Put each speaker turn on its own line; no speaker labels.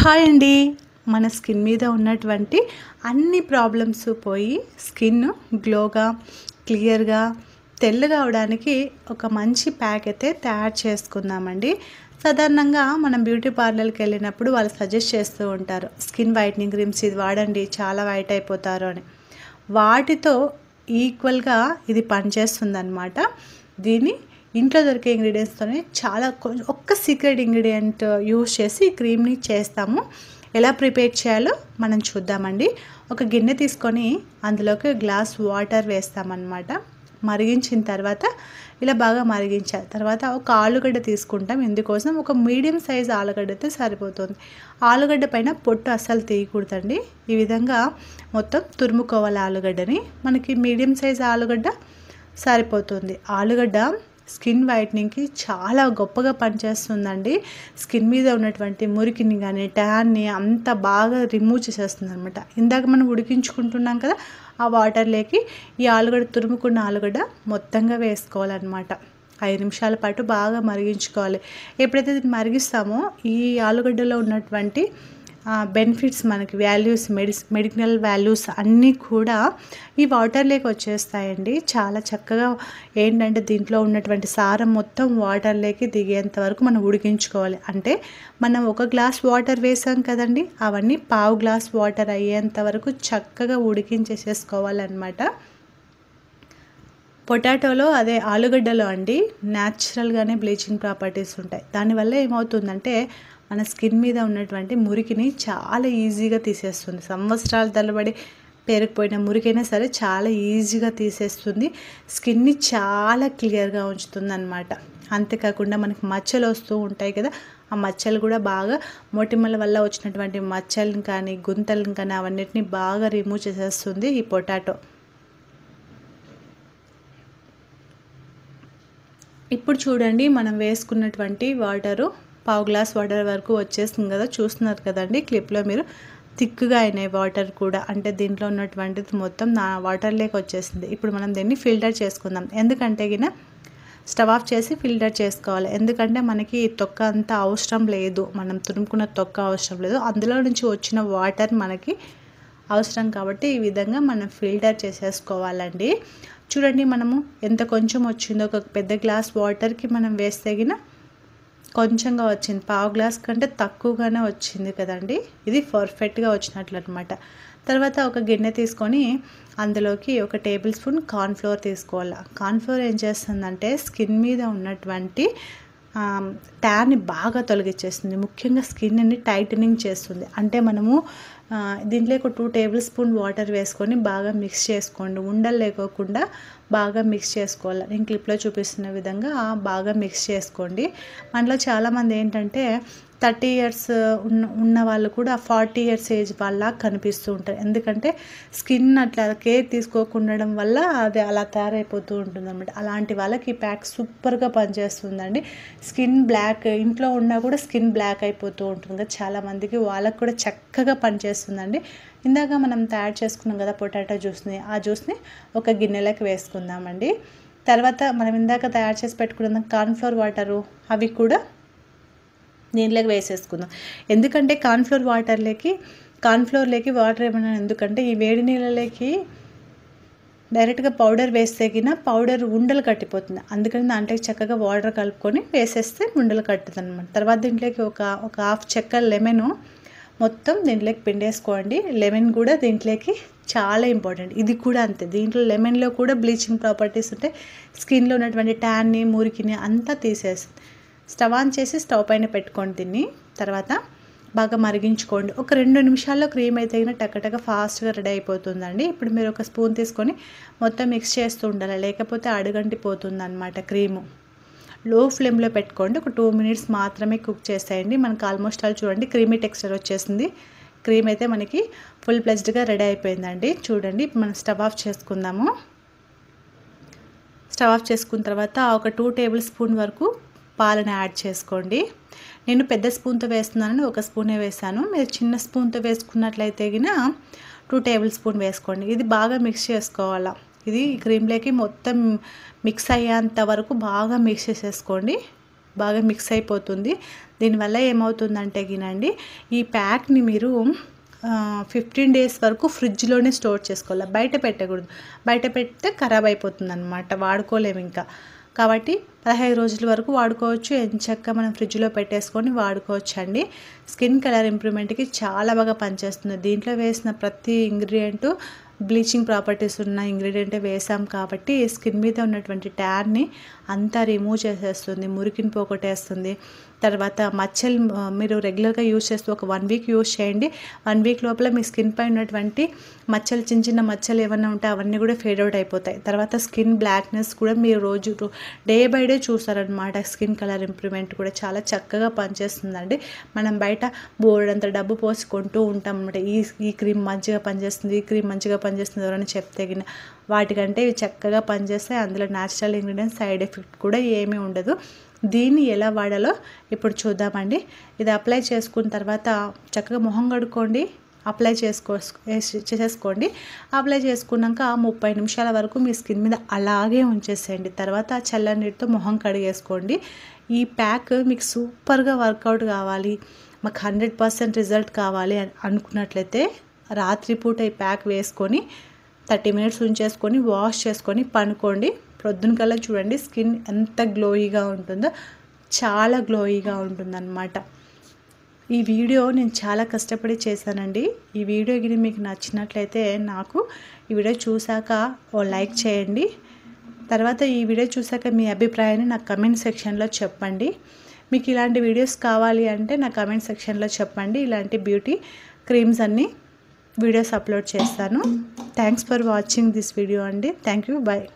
hi అండి మన skin మీద ఉన్నటువంటి అన్ని ప్రాబ్లమ్స్ పోయి స్కిన్ గ్లోగా క్లియర్గా తెల్లగా అవడానికి ఒక మంచి ప్యాక్ అయితే తయారు చేసుకుందామండి సాధారణంగా మనం బ్యూటీ పార్లర్కి వెళ్ళినప్పుడు వాళ్ళు సజెస్ట్ చేస్తూ ఉంటారు స్కిన్ వైట్నింగ్ క్రీమ్స్ ఇది వాడండి చాలా వైట్ అయిపోతారు అని వాటితో ఈక్వల్గా ఇది పనిచేస్తుందన్నమాట దీన్ని ఇంట్లో దొరికే ఇంగ్రీడియంట్స్తోనే చాలా ఒక్క సీక్రెట్ ఇంగ్రీడియంట్ యూస్ చేసి క్రీమ్ని చేస్తాము ఎలా ప్రిపేర్ చేయాలో మనం చూద్దామండి ఒక గిన్నె తీసుకొని అందులోకి గ్లాస్ వాటర్ వేస్తామన్నమాట మరిగించిన తర్వాత ఇలా బాగా మరిగించాలి తర్వాత ఒక ఆలుగడ్డ తీసుకుంటాం ఇందుకోసం ఒక మీడియం సైజ్ ఆలుగడ్డ అయితే సరిపోతుంది ఆలుగడ్డ పైన పొట్టు అస్సలు తీయకూడదండి ఈ విధంగా మొత్తం తురుముకోవాలి ఆలుగడ్డని మనకి మీడియం సైజ్ ఆలుగడ్డ సరిపోతుంది ఆలుగడ్డ స్కిన్ వైట్నింగ్కి చాలా గొప్పగా పనిచేస్తుందండి స్కిన్ మీద ఉన్నటువంటి మురికిని కానీ ట్యాన్ని అంత బాగా రిమూవ్ చేసేస్తుంది అనమాట ఇందాక మనం ఉడికించుకుంటున్నాం కదా ఆ వాటర్లోకి ఈ ఆలుగడ్డ తురుముకున్న ఆలుగడ్డ మొత్తంగా వేసుకోవాలన్నమాట ఐదు నిమిషాల పాటు బాగా మరిగించుకోవాలి ఎప్పుడైతే దీన్ని మరిగిస్తామో ఈ ఆలుగడ్డలో ఉన్నటువంటి బెనిఫిట్స్ మనకి వాల్యూస్ మెడిస్ మెడికల్ వాల్యూస్ అన్నీ కూడా ఈ వాటర్లోకి వచ్చేస్తాయండి చాలా చక్కగా ఏంటంటే దీంట్లో ఉన్నటువంటి సారం మొత్తం వాటర్లోకి దిగేంత వరకు మనం ఉడికించుకోవాలి అంటే మనం ఒక గ్లాస్ వాటర్ వేసాం కదండి అవన్నీ పావు గ్లాస్ వాటర్ అయ్యేంత వరకు చక్కగా ఉడికించేసేసుకోవాలన్నమాట పొటాటోలో అదే ఆలుగడ్డలో అండి న్యాచురల్గానే బ్లీచింగ్ ప్రాపర్టీస్ ఉంటాయి దానివల్ల ఏమవుతుందంటే మన స్కిన్ మీద ఉన్నటువంటి మురికిని చాలా ఈజీగా తీసేస్తుంది సంవత్సరాలు తలబడి పేరుకుపోయిన మురికైనా సరే చాలా ఈజీగా తీసేస్తుంది స్కిన్ని చాలా క్లియర్గా ఉంచుతుంది అనమాట అంతేకాకుండా మనకి మచ్చలు వస్తూ ఉంటాయి కదా ఆ మచ్చలు కూడా బాగా మొటిమల వల్ల వచ్చినటువంటి మచ్చలను కానీ గుంతలను కానీ అవన్నిటిని బాగా రిమూవ్ చేసేస్తుంది ఈ పొటాటో ఇప్పుడు చూడండి మనం వేసుకున్నటువంటి వాటరు పావు గ్లాస్ వాటర్ వరకు వచ్చేస్తుంది కదా చూస్తున్నారు కదండి క్లిప్లో మీరు థిక్గా అయినాయి వాటర్ కూడా అంటే దీంట్లో ఉన్నటువంటిది మొత్తం నా వాటర్ లేక వచ్చేసింది ఇప్పుడు మనం దీన్ని ఫిల్టర్ చేసుకుందాం ఎందుకంటే గిన స్టవ్ ఆఫ్ చేసి ఫిల్టర్ చేసుకోవాలి ఎందుకంటే మనకి తొక్క అంత అవసరం లేదు మనం తురుముకున్న తొక్క అవసరం లేదు అందులో నుంచి వచ్చిన వాటర్ మనకి అవసరం కాబట్టి ఈ విధంగా మనం ఫిల్టర్ చేసేసుకోవాలండి చూడండి మనము ఎంత కొంచెం వచ్చిందో ఒక పెద్ద గ్లాస్ వాటర్కి మనం వేస్తే గిన కొంచెంగా వచ్చింది పావు గ్లాస్ కంటే తక్కువగానే వచ్చింది కదండి ఇది పర్ఫెక్ట్గా వచ్చినట్లు అనమాట తర్వాత ఒక గిన్నె తీసుకొని అందులోకి ఒక టేబుల్ స్పూన్ కార్న్ఫ్లోర్ తీసుకోవాలి కార్న్ఫ్లోర్ ఏం చేస్తుందంటే స్కిన్ మీద ఉన్నటువంటి ట్యాన్ని బాగా తొలగించేస్తుంది ముఖ్యంగా స్కిన్ని టైటనింగ్ చేస్తుంది అంటే మనము దీంట్లో ఒక టూ టేబుల్ స్పూన్ వాటర్ వేసుకొని బాగా మిక్స్ చేసుకోండి ఉండలు లేకోకుండా బాగా మిక్స్ చేసుకోవాలి నేను క్లిప్లో చూపిస్తున్న విధంగా బాగా మిక్స్ చేసుకోండి మనలో చాలామంది ఏంటంటే థర్టీ ఇయర్స్ ఉన్న ఉన్న వాళ్ళు కూడా ఫార్టీ ఇయర్స్ ఏజ్ వాళ్ళ కనిపిస్తూ ఉంటారు ఎందుకంటే స్కిన్ అట్లా కేర్ తీసుకోకుండా వల్ల అది అలా తయారైపోతూ ఉంటుంది అనమాట అలాంటి వాళ్ళకి ఈ ప్యాక్ సూపర్గా పనిచేస్తుందండి స్కిన్ బ్లాక్ ఇంట్లో ఉన్నా కూడా స్కిన్ బ్లాక్ అయిపోతూ ఉంటుంది చాలామందికి వాళ్ళకి కూడా చక్కగా పనిచేస్తుందండి ఇందాక మనం తయారు చేసుకున్నాం కదా పొటాటో జ్యూస్ని ఆ జ్యూస్ని ఒక గిన్నెలోకి వేసుకుందామండి తర్వాత మనం ఇందాక తయారు చేసి పెట్టుకున్న కార్న్ఫ్లవర్ వాటరు అవి కూడా దీనిలోకి వేసేసుకుందాం ఎందుకంటే కాన్ఫ్లోర్ వాటర్లోకి కాన్ఫ్లోర్లోకి వాటర్ ఏమన్నా ఎందుకంటే ఈ వేడి నీళ్ళలోకి డైరెక్ట్గా పౌడర్ వేస్తేగిన పౌడర్ ఉండలు కట్టిపోతుంది అందుకని దాంట్లో చక్కగా వాటర్ కలుపుకొని వేసేస్తే ఉండలు కట్టుతుంది అనమాట తర్వాత దీంట్లోకి ఒక ఒక హాఫ్ చెక్క లెమను మొత్తం దీంట్లోకి పిండేసుకోండి లెమన్ కూడా దీంట్లోకి చాలా ఇంపార్టెంట్ ఇది కూడా అంతే దీంట్లో లెమన్లో కూడా బ్లీచింగ్ ప్రాపర్టీస్ ఉంటాయి స్కిన్లో ఉన్నటువంటి ట్యాన్ని మురికిని అంతా తీసేస్తుంది స్టవ్ ఆన్ చేసి స్టవ్ పైన పెట్టుకోండి దీన్ని తర్వాత బాగా మరిగించుకోండి ఒక రెండు నిమిషాల్లో క్రీమ్ అయితే టకటక ఫాస్ట్గా రెడీ అయిపోతుందండి ఇప్పుడు మీరు ఒక స్పూన్ తీసుకొని మొత్తం మిక్స్ చేస్తూ ఉండాలి లేకపోతే పోతుంది అనమాట క్రీము లో ఫ్లేమ్లో పెట్టుకోండి ఒక టూ మినిట్స్ మాత్రమే కుక్ చేసేయండి మనకు ఆల్మోస్ట్ ఆల్ చూడండి క్రీమీ టెక్స్చర్ వచ్చేసింది క్రీమ్ అయితే మనకి ఫుల్ ప్లెజ్డ్గా రెడీ అయిపోయిందండి చూడండి మనం స్టవ్ ఆఫ్ చేసుకుందాము స్టవ్ ఆఫ్ చేసుకున్న తర్వాత ఒక టూ టేబుల్ స్పూన్ వరకు పాలను యాడ్ చేసుకోండి నేను పెద్ద స్పూన్తో వేస్తున్నానని ఒక స్పూనే వేసాను మీరు చిన్న స్పూన్తో వేసుకున్నట్లయితే గిన టూ టేబుల్ స్పూన్ వేసుకోండి ఇది బాగా మిక్స్ చేసుకోవాలా ఇది క్రీమ్లోకి మొత్తం మిక్స్ అయ్యేంత వరకు బాగా మిక్స్ చేసేసుకోండి బాగా మిక్స్ అయిపోతుంది దీనివల్ల ఏమవుతుందంటే గినండి ఈ ప్యాక్ని మీరు ఫిఫ్టీన్ డేస్ వరకు ఫ్రిడ్జ్లోనే స్టోర్ చేసుకోవాలి బయట పెట్టకూడదు బయట పెడితే ఖరాబ్ అయిపోతుంది అనమాట వాడుకోలేము ఇంకా కాబట్టి పదహైదు రోజుల వరకు వాడుకోవచ్చు ఎంచక్క మనం ఫ్రిడ్జ్లో పెట్టేసుకొని వాడుకోవచ్చు అండి స్కిన్ కలర్ ఇంప్రూవ్మెంట్కి చాలా బాగా పనిచేస్తుంది దీంట్లో వేసిన ప్రతి ఇంగ్రీడియంట్ బ్లీచింగ్ ప్రాపర్టీస్ ఉన్న ఇంగ్రీడియంటే వేసాం కాబట్టి స్కిన్ మీద ఉన్నటువంటి ట్యాన్ని అంతా రిమూవ్ చేసేస్తుంది మురికిని పోగొట్టేస్తుంది తర్వాత మచ్చలు మీరు రెగ్యులర్గా యూజ్ చేస్తూ ఒక వన్ వీక్ యూజ్ చేయండి వన్ వీక్ లోపల మీ స్కిన్ పై ఉన్నటువంటి మచ్చలు చిన్న చిన్న మచ్చలు ఏమైనా ఉంటే అవన్నీ కూడా ఫేడ్ అవుట్ అయిపోతాయి తర్వాత స్కిన్ బ్లాక్నెస్ కూడా మీరు రోజు డే బై డే చూస్తారనమాట స్కిన్ కలర్ ఇంప్రూవ్మెంట్ కూడా చాలా చక్కగా పనిచేస్తుందండి మనం బయట బోర్డంత డబ్బు పోసుకుంటూ ఉంటాం అనమాట ఈ ఈ క్రీమ్ మంచిగా పనిచేస్తుంది ఈ క్రీమ్ మంచిగా పనిచేస్తుంది ఎవరైనా చెప్తే గిన వాటికంటే ఇవి చక్కగా పనిచేస్తాయి అందులో న్యాచురల్ ఇంగ్రీడియంట్స్ సైడ్ ఎఫెక్ట్ కూడా ఏమీ ఉండదు దీన్ని ఎలా వాడాలో ఇప్పుడు చూద్దామండి ఇది అప్లై చేసుకున్న తర్వాత చక్కగా మొహం కడుక్కోండి అప్లై చేసుకో చేసుకోండి అప్లై చేసుకున్నాక ముప్పై నిమిషాల వరకు మీ స్కిన్ మీద అలాగే ఉంచేసేయండి తర్వాత చల్లని నీటితో మొహం కడిగేసుకోండి ఈ ప్యాక్ మీకు సూపర్గా వర్కౌట్ కావాలి మాకు హండ్రెడ్ పర్సెంట్ రిజల్ట్ కావాలి అనుకున్నట్లయితే రాత్రిపూట ఈ ప్యాక్ వేసుకొని థర్టీ మినిట్స్ ఉంచేసుకొని వాష్ చేసుకొని పనుకోండి ప్రొద్దున కల్లా చూడండి స్కిన్ ఎంత గ్లోయీగా ఉంటుందో చాలా గ్లోయీగా ఉంటుందన్నమాట ఈ వీడియో నేను చాలా కష్టపడి చేశానండి ఈ వీడియో గిని మీకు నచ్చినట్లయితే నాకు ఈ వీడియో చూశాక ఓ లైక్ చేయండి తర్వాత ఈ వీడియో చూశాక మీ అభిప్రాయాన్ని నా కమెంట్ సెక్షన్లో చెప్పండి మీకు ఇలాంటి వీడియోస్ కావాలి అంటే నా కమెంట్ సెక్షన్లో చెప్పండి ఇలాంటి బ్యూటీ క్రీమ్స్ అన్నీ వీడియోస్ అప్లోడ్ చేస్తాను thanks for watching this video అండి థ్యాంక్ యూ బాయ్